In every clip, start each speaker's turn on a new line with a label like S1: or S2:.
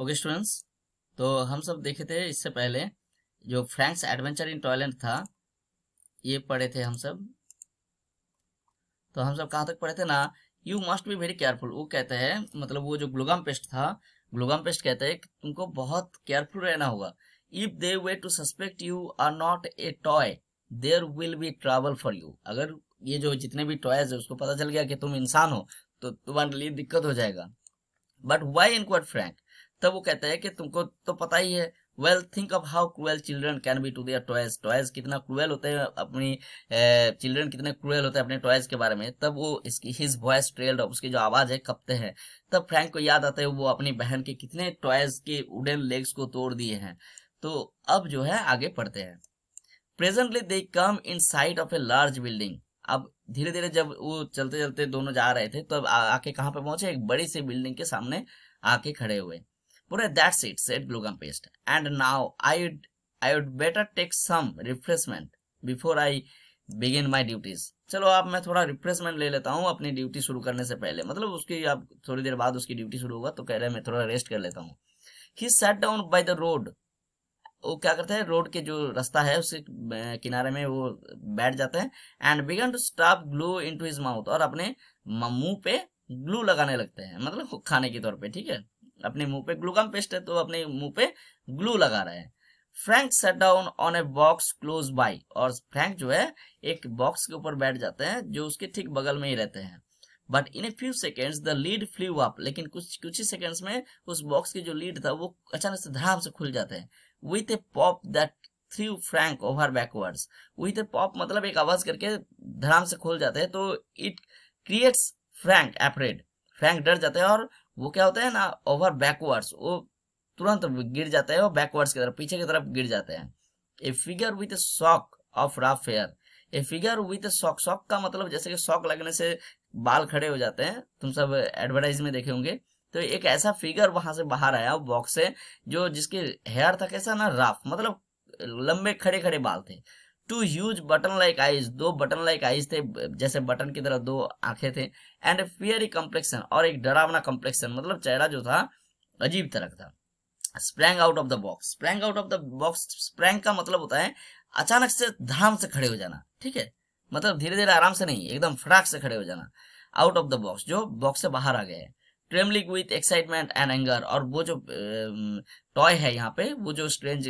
S1: Okay students तो हम सब देखे थे इससे पहले जो फ्रैंक्स एडवेंचर इन टॉयलेंट था ये पढ़े थे हम सब तो हम सब कहाँ तक पढ़े थे ना you must be very careful वो कहते हैं मतलब वो जो ग्लूगाम पेस्ट था ग्लूगाम पेस्ट कहते हैं कि तुमको बहुत केयरफुल रहना होगा if they were to suspect you are not a toy there will be trouble for you अगर ये जो जितने भी टॉयज है उसको पता चल गया कि तुम इंसान हो तो तुम्हारे लिए दिक्कत हो जाएगा बट वाई इनको फ्रैंक तब वो कहता है कि तुमको तो पता ही है well think of how cruel children can be to their toys toys कितना क्रूएल होते हैं अपनी चिल्ड्रन कितने क्रूएल होते हैं अपने टॉयज के बारे में तब वो इसकी हिज वॉयस ट्रेल्ड उसकी जो आवाज है कपते हैं तब फ्रैंक को याद आता है वो अपनी बहन के कितने टॉयज के वुडन लेग्स को तोड़ दिए हैं तो अब जो है आगे पढ़ते हैं presently they come in sight of a large building अब धीरे धीरे जब वो चलते चलते दोनों जा रहे थे तब तो आके कहाँ पे पहुंचे एक बड़ी सी बिल्डिंग के सामने आके खड़े हुए But that's it, said Glucampist. And now I'd, I'd better take some refreshment before I begin my duties. चलो आप मैं थोड़ा रिफ्रेशमेंट ले लेता हूँ अपनी ड्यूटी शुरू करने से पहले मतलब उसकी आप थोड़ी देर बाद उसकी ड्यूटी शुरू होगा तो कह रहे हैं मैं थोड़ा रेस्ट कर लेता हूँ he sat down by the road वो क्या करते हैं रोड के जो रास्ता है उसके किनारे में वो बैठ जाते हैं and began to stop glue into his mouth और अपने मुंह पे ग्लू लगाने लगते हैं मतलब खाने के तौर पे ठीक है अपने मुंह पे ग्लूकम पेस्ट है तो अपने मुंह पे ग्लू लगा रहे हैं Frank sat down on a box close by और फ्रैंक जो है एक बॉक्स के ऊपर बैठ जाते हैं जो उसके ठीक बगल में ही रहते हैं but in a few seconds the lid flew up लेकिन कुछ कुछ ही सेकेंड्स में उस बॉक्स के जो लीड था वो अचानक से धड़ाम से खुल जाते हैं with a pop that threw Frank over backwards with a pop मतलब एक आवाज करके धड़ाम से खुल जाते हैं तो it creates Frank appeared Frank डर जाते हैं और वो क्या होता है ना ओवर बैकवर्ड्स वो तुरंत गिर जाता है वो बैकवर्ड्स की तरफ पीछे की तरफ गिर जाते हैं a figure with shock of rough hair a figure with shock shock का मतलब जैसे कि शॉक लगने से बाल खड़े हो जाते हैं तुम सब एडवर्टाइज में देखे होंगे तो एक ऐसा फिगर वहां से बाहर आया बॉक्स से जो जिसके हेयर था कैसा ना रफ मतलब लंबे खड़े खड़े बाल थे two huge button like eyes दो बटन लाइक आइज थे जैसे बटन की तरह दो आंखें थे एंड फियरी कम्प्लेक्शन और एक डरावना कम्प्लेक्शन मतलब चेहरा जो था अजीब तरह था sprang out of the box sprang out of the box sprang का मतलब होता है अचानक से धाम से खड़े हो जाना ठीक है मतलब धीरे धीरे आराम से नहीं एकदम फटाक से खड़े हो जाना आउट ऑफ द बॉक्स जो बॉक्स से बाहर आ गए trembling with excitement and anger और वो जो टॉय है यहाँ पे वो जो स्ट्रेंज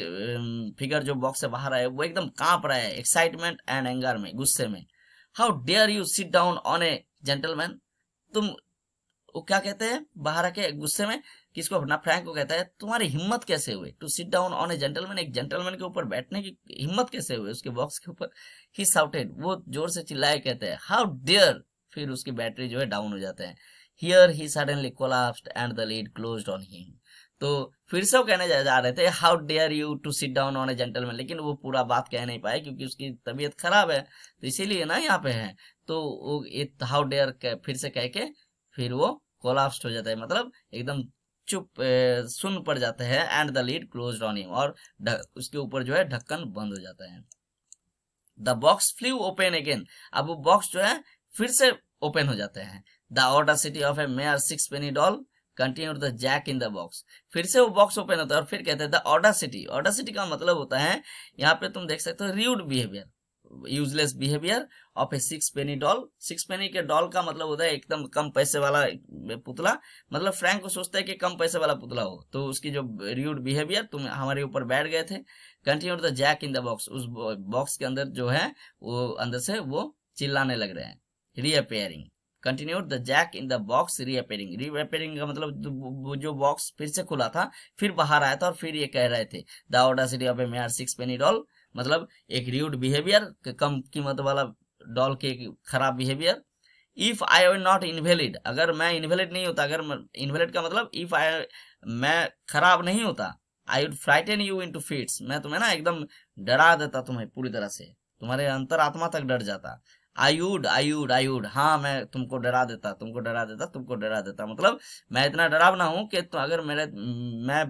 S1: फिगर जो बॉक्स से बाहर आया वो एकदम कांप रहा है एक्साइटमेंट एंड एंगर में गुस्से में how dare you sit down on a gentleman तुम वो क्या कहते हैं बाहर आके गुस्से में किसको अपना फ्रैंक को कहता है तुम्हारी हिम्मत कैसे हुई to sit down on a gentleman एक जेंटलमैन के ऊपर बैठने की हिम्मत कैसे हुई उसके बॉक्स के ऊपर ही साउटेड वो जोर से चिल्लाए कहते हैं हाउ डेयर फिर उसकी बैटरी जो है डाउन हो जाते हैं here he suddenly collapsed and the lid closed on him तो फिर से वो कहने जा रहे थे how dare you to sit down on a gentleman लेकिन वो पूरा बात कह नहीं पाए क्योंकि उसकी तबीयत खराब है तो इसीलिए ना यहाँ पे है तो वो हाउ डेयर फिर से कह के फिर वो कोलाप्स्ड हो जाता है मतलब एकदम चुप ए, सुन पड़ जाते हैं and the lid closed on him और उसके ऊपर जो है ढक्कन बंद हो जाता है the box flew open again अब वो बॉक्स जो है फिर से ओपन हो जाते हैं the audacity of a mere six penny doll continue the jack in the box फिर से वो बॉक्स ओपन होता है और फिर कहते हैं द ऑडासिटी ऑडासिटी का मतलब होता है यहाँ पे तुम देख सकते हो rude behaviour useless behaviour of a six penny doll six penny के डॉल का मतलब होता है एकदम कम पैसे वाला पुतला मतलब फ्रैंक को सोचता है कि कम पैसे वाला पुतला हो तो उसकी जो र्यूड बिहेवियर तुम हमारे ऊपर बैठ गए थे continue the jack in the box उस बॉक्स के अंदर जो है वो अंदर से वो चिल्लाने लग रहे हैं reappearing continue the jack in the box reappearing reappearing का मतलब जो बॉक्स फिर से खुला था फिर बाहर आया था और फिर ये कह रहे थे the audacity of a mere six penny doll मतलब एक रियूड बिहेवियर कम कीमत वाला डॉल के खराब behaviour If I am not invalid, अगर मैं invalid नहीं होता अगर invalid का मतलब if I मैं खराब नहीं होता I would frighten you into fits, मैं तुम्हें ना एकदम डरा देता तुम्हें पूरी तरह से तुम्हारे अंतर आत्मा तक डर जाता आयुड आयुड आयुड हाँ मैं तुमको डरा देता तुमको डरा देता तुमको डरा देता मतलब मैं इतना डरावना हूँ कि तो अगर मेरे मैं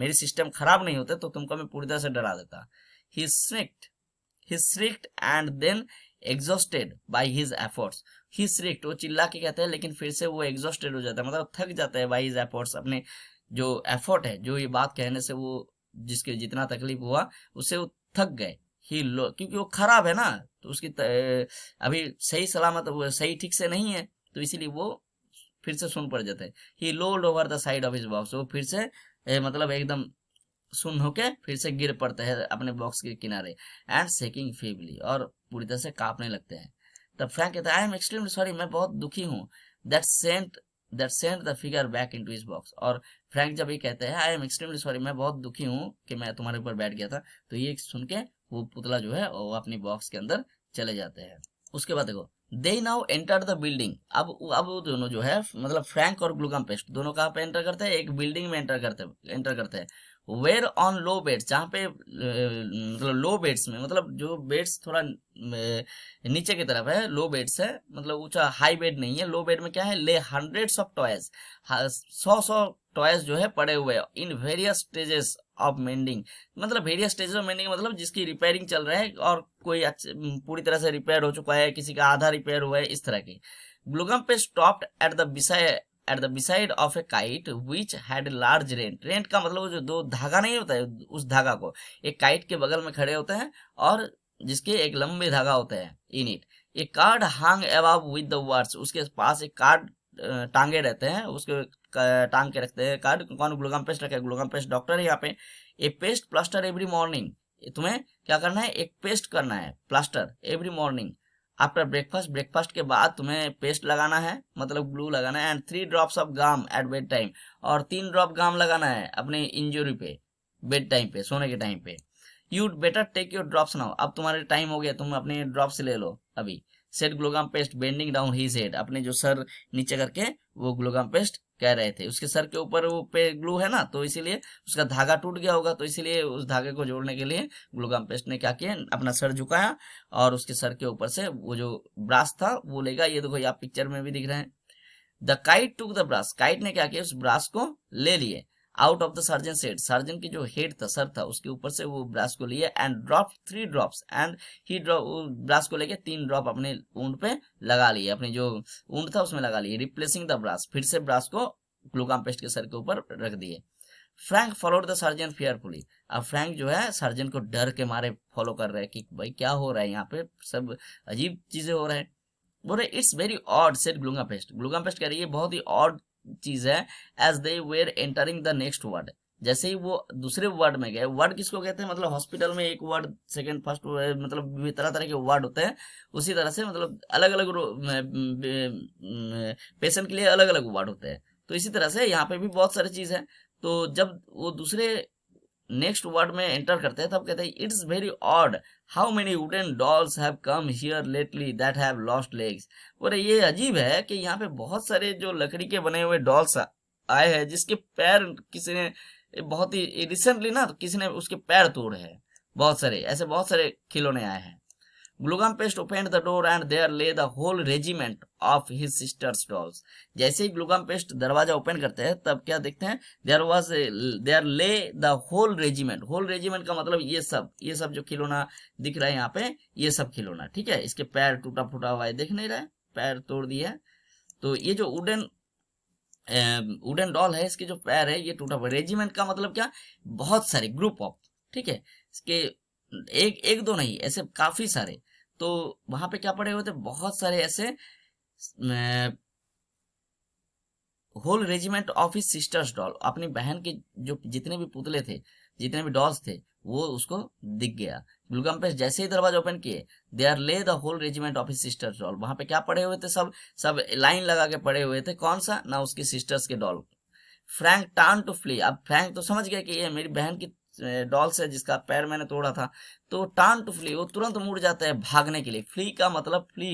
S1: मेरी सिस्टम खराब नहीं होते तो तुमको मैं पूरी तरह से डरा देता he shrieked he shrieked and then exhausted by his efforts he shrieked वो चिल्ला के कहते हैं लेकिन फिर से वो एग्जॉस्टेड हो जाता है मतलब थक जाता है बाई हिज एफर्ट्स अपने जो एफर्ट है जो ये बात कहने से वो जिसके जितना तकलीफ हुआ उससे वो थक गए ही लो क्योंकि वो खराब है ना तो उसकी अभी सही सलामत सही ठीक से नहीं है तो इसीलिए वो फिर से सुन पड़ जाता है he lolled over the side of his box वो फिर से ए, मतलब एकदम सुन होके फिर से गिर पड़ता है अपने बॉक्स के किनारे एंड सेकिंग फीबली और पूरी तरह से कांपने लगते हैं तब फ्रैंक कहता है आई एम एक्सट्रीमली सॉरी मैं बहुत दुखी हूँ that sent that sent the figure back into his box और फ्रैंक जब ये कहते हैं आई एम एक्सट्रीमली सॉरी मैं बहुत दुखी हूँ कि मैं तुम्हारे ऊपर बैठ गया था तो ये सुन के वो पुतला जो है वो अपनी बॉक्स के अंदर चले जाते हैं उसके बाद देखो they now enter the building अब अब दोनों जो है मतलब फ्रैंक और ग्लूकम पेस्ट दोनों कहाँ पे एंटर करते हैं एक बिल्डिंग में एंटर करते हैं एंटर करते हैं वेयर ऑन लो बेड्स जहाँ पे मतलब लो बेड्स में मतलब जो बेड्स थोड़ा नीचे की तरफ है लो बेड्स है मतलब ऊंचा हाई बेड नहीं है लो बेड में क्या है ले हंड्रेड्स ऑफ टॉयज सौ सौ टॉयज जो है पड़े हुए in various stages of mending मतलब वेरियस स्टेजेस ऑफ मेंडिंग मतलब जिसकी रिपेयरिंग चल रहा है और कोई पूरी तरह से रिपेयर हो चुका है किसी का आधा रिपेयर हुआ है इस तरह की ग्लूगम पे stopped at the at the beside of a kite which had large rent rent का मतलब जो दो धागा नहीं होता है उस धागा को एक काइट के बगल में खड़े होते हैं और जिसके एक लंबे धागा होते हैं in it a card hung above with the words उसके पास एक कार्ड टांगे रहते हैं उसके टांग के रखते हैं कार्ड कौन ग्लूकान पेस्ट रखे ग्लूकान पेस्ट डॉक्टर है यहाँ पे a paste plaster every morning तुम्हें क्या करना है एक पेस्ट करना है plaster every morning after breakfast breakfast के बाद तुम्हें पेस्ट लगाना है मतलब ग्लू लगाना है and three drops of gum at bed time और तीन ड्रॉप गाम लगाना है अपने इंजरी पे बेड टाइम पे सोने के टाइम पे you better take your drops now अब तुम्हारे टाइम हो गया तुम अपने ड्रॉप्स ले लो अभी said glue gum paste bending down he said अपने जो सर नीचे करके वो ग्लोगाम पेस्ट कह रहे थे उसके सर के ऊपर वो पे ग्लू है ना तो इसीलिए उसका धागा टूट गया होगा तो इसीलिए उस धागे को जोड़ने के लिए ग्लूगाम पेस्ट ने क्या किया अपना सर झुकाया और उसके सर के ऊपर से वो जो ब्रास था वो लेगा ये देखो आप पिक्चर में भी दिख रहे हैं the kite took the brass kite ने क्या किया उस ब्रास को ले लिए out of the surgeon said surgeon की जो हेड था सर था उसके ऊपर से वो ब्रास को लिए and drop three drop and he brass को लेके तीन ड्रॉप अपने ऊंड पे लगा लिए अपने जो ऊंड था उसमें लगा लिए रिप्लेसिंग द ब्रास फिर से ब्रास को ग्लूकाम पेस्ट के सर के ऊपर रख दिए Frank followed the surgeon fearfully अब फ्रैंक जो है सर्जन को डर के मारे फॉलो कर रहे हैं कि भाई क्या हो रहा है यहाँ पे सब अजीब चीजें हो रहा है बोल रहे it's very odd said glue gum paste glue gum paste कह रही है बहुत ही ऑड चीज है as they were entering the next word जैसे ही वो दूसरे वर्ड में गए वर्ड किसको कहते हैं मतलब हॉस्पिटल में एक वर्ड सेकंड फर्स्ट मतलब तरह तरह के वर्ड होते हैं उसी तरह से मतलब अलग अलग पेशेंट के लिए अलग अलग वर्ड होते हैं तो इसी तरह से यहाँ पे भी बहुत सारी चीज है तो जब वो दूसरे नेक्स्ट वर्ड में एंटर करते हैं तब कहते हैं it's very odd how many wooden dolls have come here lately that have lost legs बोले ये अजीब है कि यहाँ पे बहुत सारे जो लकड़ी के बने हुए डॉल्स आए हैं जिसके पैर किसी ने बहुत ही रिसेंटली ना तो किसी ने उसके पैर तोड़े हैं बहुत सारे ऐसे बहुत सारे खिलौने आए हैं glue gum paste open the door and there lay the whole regiment of his sisters dolls जैसे ही ग्लूगम पेस्ट दरवाजा ओपन करते हैं तब क्या देखते हैं there was there lay the whole regiment whole regiment का मतलब ये सब ये सब जो खिलौना दिख रहा है यहाँ पे ये सब खिलौना ठीक है इसके पैर टूटा फूटा हुआ है देख नहीं रहा है पैर तोड़ दिया तो ये जो वुडन वुडन डॉल है इसके जो पैर है ये टूटा हुआ रेजिमेंट का मतलब क्या बहुत सारे ग्रुप ऑफ ठीक है इसके एक एक दो नहीं ऐसे काफी सारे तो वहां पे क्या पड़े हुए थे बहुत सारे ऐसे whole regiment of his sisters doll अपनी बहन के जो जितने भी पुतले थे जितने भी डॉल्स थे वो उसको दिख गया गुलगम पे जैसे ही दरवाजा ओपन किए they are lay the whole regiment of his sisters doll वहां पे क्या पड़े हुए थे सब सब लाइन लगा के पड़े हुए थे कौन सा ना उसके सिस्टर्स के doll Frank turn to flee अब फ्रैंक तो समझ गया कि ये मेरी बहन की डॉल्स है जिसका पैर मैंने तोड़ा था तो टान टू फ्ली वो तुरंत मुड़ जाता है भागने के लिए फ्ली का मतलब फ्ली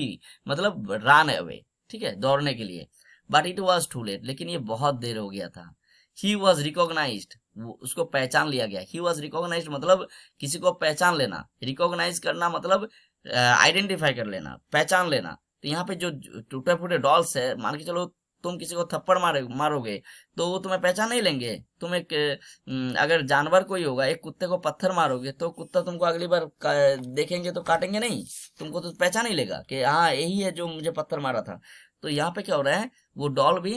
S1: मतलब रान अवे ठीक है दौड़ने के लिए but it was too late लेकिन ये बहुत देर हो गया था ही वॉज रिकॉग्नाइज उसको पहचान लिया गया ही वॉज रिकोगनाइज मतलब किसी को पहचान लेना रिकोगनाइज करना मतलब आइडेंटिफाई uh, कर लेना पहचान लेना तो यहाँ पे जो टूटे फूटे डॉल्स है मान के चलो तुम किसी को थप्पड़ मारे मारोगे तो वो तुम्हें पहचान नहीं लेंगे तुम एक अगर जानवर कोई होगा एक कुत्ते को पत्थर मारोगे तो कुत्ता तुमको अगली बार देखेंगे तो काटेंगे नहीं तुमको तो पहचान नहीं लेगा कि हाँ यही है जो मुझे पत्थर मारा था तो यहाँ पे क्या हो रहा है वो डॉल भी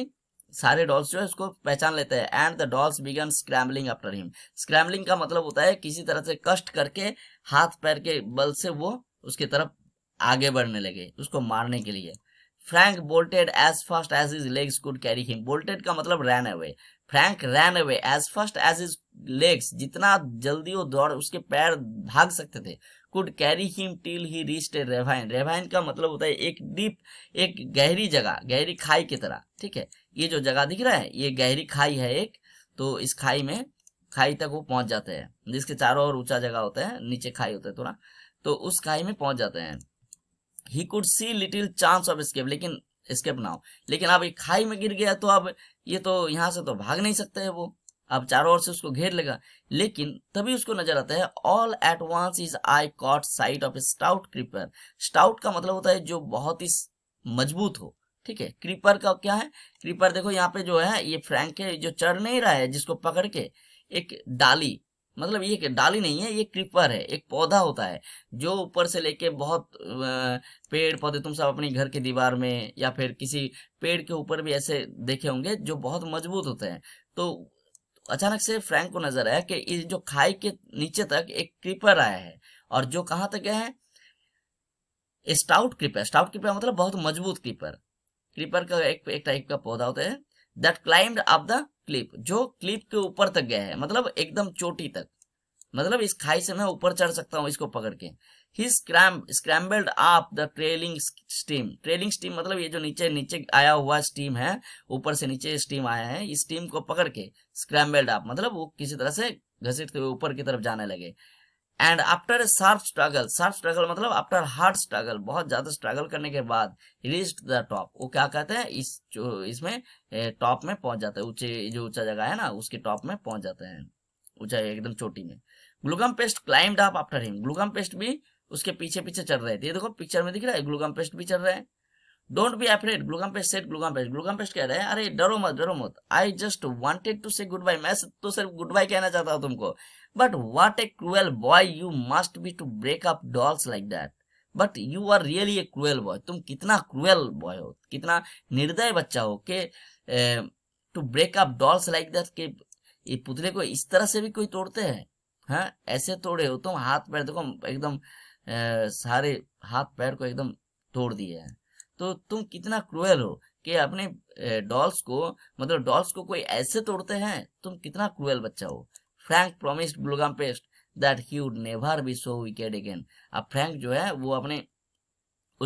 S1: सारे डॉल्स जो है उसको पहचान लेते हैं and the dolls began scrambling after him scrambling का मतलब होता है किसी तरह से कष्ट करके हाथ पैर के बल से वो उसकी तरफ आगे बढ़ने लगे उसको मारने के लिए Frank bolted as fast as his legs could carry him bolted का मतलब ran away Frank ran away as fast as his legs जितना जल्दी वो दौड़ उसके पैर भाग सकते थे could carry him till he reached a ravine ravine का मतलब होता है एक डीप एक गहरी जगह गहरी खाई की तरह ठीक है ये जो जगह दिख रहा है ये गहरी खाई है एक तो इस खाई में खाई तक वो पहुंच जाते हैं जिसके चारों ओर ऊंचा जगह होता है नीचे खाई होता है थोड़ा तो उस खाई में पहुंच जाते हैं he could see little chance of escape लेकिन स्केप ना हो लेकिन अब एक खाई में गिर गया तो अब ये तो यहाँ से तो भाग नहीं सकते है वो अब चारों ओर से उसको घेर लेगा लेकिन तभी उसको नजर आता है all at once his eye caught sight of stout creeper stout का मतलब होता है जो बहुत ही मजबूत हो ठीक है क्रीपर का क्या है क्रीपर देखो यहाँ पे जो है ये फ्रैंक है जो चढ़ नहीं रहा है जिसको पकड़ के एक डाली मतलब ये डाली नहीं है ये क्रीपर है एक पौधा होता है जो ऊपर से लेके बहुत पेड़ पौधे तुम सब अपने घर के दीवार में या फिर किसी पेड़ के ऊपर भी ऐसे देखे होंगे जो बहुत मजबूत होते हैं तो अचानक से फ्रैंक को नजर आया कि इस जो खाई के नीचे तक एक क्रीपर आया है और जो कहाँ तक गया है स्टाउट क्रीपर स्टाउट क्रीपर मतलब बहुत मजबूत क्रीपर क्रीपर का एक एक टाइप का पौधा होता है that climb up the cliff जो क्लिप के ऊपर तक गया है मतलब एकदम चोटी तक मतलब इस खाई से मैं ऊपर चढ़ सकता हूँ इसको पकड़ के he scram scrambled up the trailing stem trailing stem मतलब ये जो नीचे नीचे आया हुआ स्टीम है ऊपर से नीचे स्टीम आया है इस स्टीम को पकड़ के स्क्रैम्बल्ड आप मतलब वो किसी तरह से घसीटते हुए ऊपर की तरफ जाने लगे and after a sharp struggle sharp struggle मतलब आफ्टर हार्ड स्ट्रगल बहुत ज्यादा स्ट्रगल करने के बाद रीच द टॉप वो क्या कहते हैं इस इसमें टॉप में पहुंच जाते हैं ऊंचे जो ऊंचा जगह है ना उसके टॉप में पहुंच जाते हैं ऊंचा एकदम चोटी में glue gum paste climbed up after him glue gum paste भी उसके पीछे पीछे चल रहे थे ये देखो पिक्चर में दिख रहा है ग्लूकम पेस्ट भी चल रहे हैं don't be afraid glue gum paste said glue gum paste glue gum paste कह रहे हैं अरे डरो मत डरो मत I just wanted to say goodbye मैं तो सिर्फ गुड बाय कहना चाहता हूँ तुमको but what a cruel boy you must be to break up dolls like that but you are really a cruel boy तुम कितना क्रूएल बॉय हो कितना निर्दय बच्चा हो के to break up dolls like that के ये पुतले को इस तरह से भी कोई तोड़ते हैं हाँ ऐसे तोड़े हो तुम हाथ पैर देखो एकदम सारे हाथ पैर को एकदम तोड़ दिए हैं तो तुम कितना क्रूअल हो कि अपने डॉल्स को मतलब डॉल्स को कोई ऐसे तोड़ते हैं तुम कितना क्रूअल बच्चा हो Frank promised glue gum paste that he would never be so wicked again अब फ्रैंक जो है वो अपने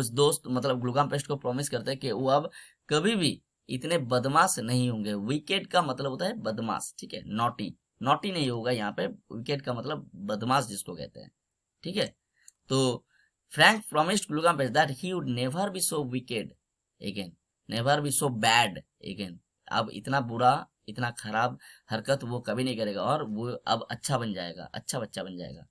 S1: उस दोस्त मतलब ग्लूगाम पेस्ट को प्रॉमिस करते हैं कि वो अब कभी भी इतने बदमाश नहीं होंगे विकेट का मतलब होता है बदमाश ठीक है नॉटी नॉटी नहीं होगा यहाँ पे विकेट का मतलब बदमाश जिसको कहते हैं ठीक है तो Frank promised Glugampes that he would never be so wicked again, never be so bad again. अब इतना बुरा इतना खराब हरकत वो कभी नहीं करेगा और वो अब अच्छा बन जाएगा अच्छा बच्चा बन जाएगा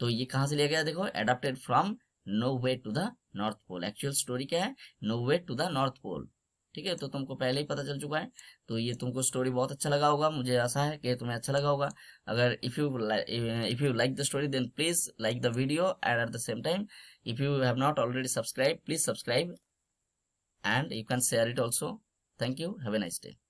S1: तो ये कहाँ से लिया गया देखो adapted from no way to the North Pole actual story क्या है no way to the North Pole ठीक है तो तुमको पहले ही पता चल चुका है तो ये तुमको स्टोरी बहुत अच्छा लगा होगा मुझे आशा है कि तुम्हें अच्छा लगा होगा अगर if you if you like the story then please like the video and at the same time if you have not already subscribe please subscribe and you can share it also thank you have a nice day